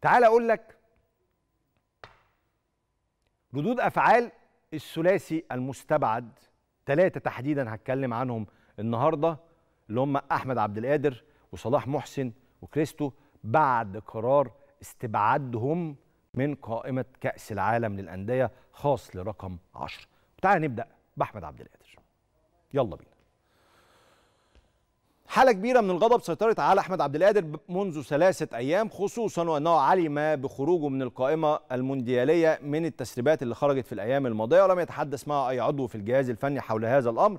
تعال اقول لك ردود افعال الثلاثي المستبعد ثلاثه تحديدا هتكلم عنهم النهارده اللي هم احمد عبد القادر وصلاح محسن وكريستو بعد قرار استبعادهم من قائمه كاس العالم للانديه خاص لرقم 10 تعال نبدا باحمد عبد القادر يلا بينا حاله كبيره من الغضب سيطرت على احمد عبد القادر منذ ثلاثه ايام خصوصا وانه علم بخروجه من القائمه الموندياليه من التسريبات اللي خرجت في الايام الماضيه ولم يتحدث معه اي عضو في الجهاز الفني حول هذا الامر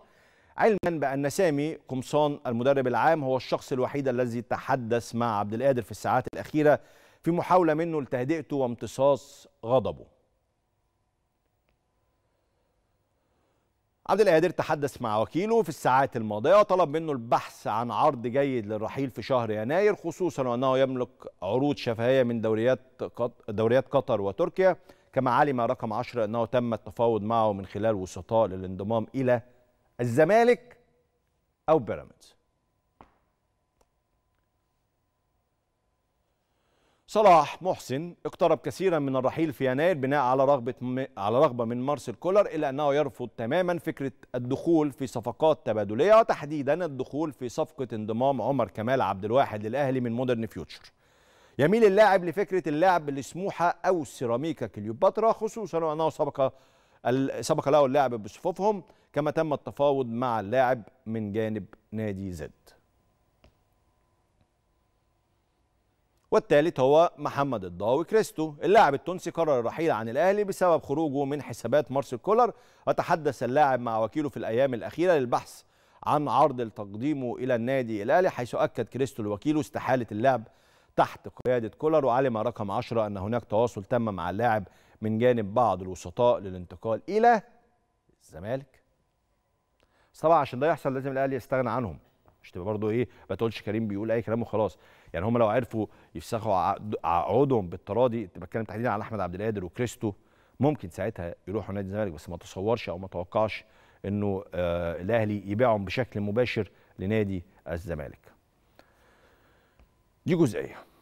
علما بان سامي قمصان المدرب العام هو الشخص الوحيد الذي تحدث مع عبد القادر في الساعات الاخيره في محاوله منه لتهدئته وامتصاص غضبه عبد القادر تحدث مع وكيله في الساعات الماضيه وطلب منه البحث عن عرض جيد للرحيل في شهر يناير خصوصا وانه يملك عروض شفهيه من دوريات دوريات قطر وتركيا كما علم رقم 10 انه تم التفاوض معه من خلال وسطاء للانضمام الى الزمالك او بيراميدز صلاح محسن اقترب كثيرا من الرحيل في يناير بناء على رغبة م... على رغبة من مارسيل كولر إلا أنه يرفض تماما فكرة الدخول في صفقات تبادلية وتحديدا الدخول في صفقة انضمام عمر كمال عبد الواحد للأهلي من مودرن فيوتشر. يميل اللاعب لفكرة اللعب لسموحه أو سيراميكا كليوباترا خصوصا وأنه سبق سبق له اللاعب بصفوفهم كما تم التفاوض مع اللاعب من جانب نادي زد. والثالث هو محمد الضاوي كريستو اللاعب التونسي قرر الرحيل عن الاهلي بسبب خروجه من حسابات مارسيل كولر وتحدث اللاعب مع وكيله في الايام الاخيره للبحث عن عرض لتقديمه الى النادي الاهلي حيث اكد كريستو لوكيله استحاله اللعب تحت قياده كولر وعلم رقم 10 ان هناك تواصل تم مع اللاعب من جانب بعض الوسطاء للانتقال الى الزمالك طبعا عشان ده يحصل لازم الاهلي يستغنى عنهم مش تبقى برضه ايه ما تقولش كريم بيقول اي كلام وخلاص يعني هم لو عرفوا يفسخوا عقودهم بالتراضي انت بتكلم تحديدا على احمد عبد القادر وكريستو ممكن ساعتها يروحوا نادي الزمالك بس ما تصورش او ما توقعش انه آه الاهلي يبيعهم بشكل مباشر لنادي الزمالك دي جزئيه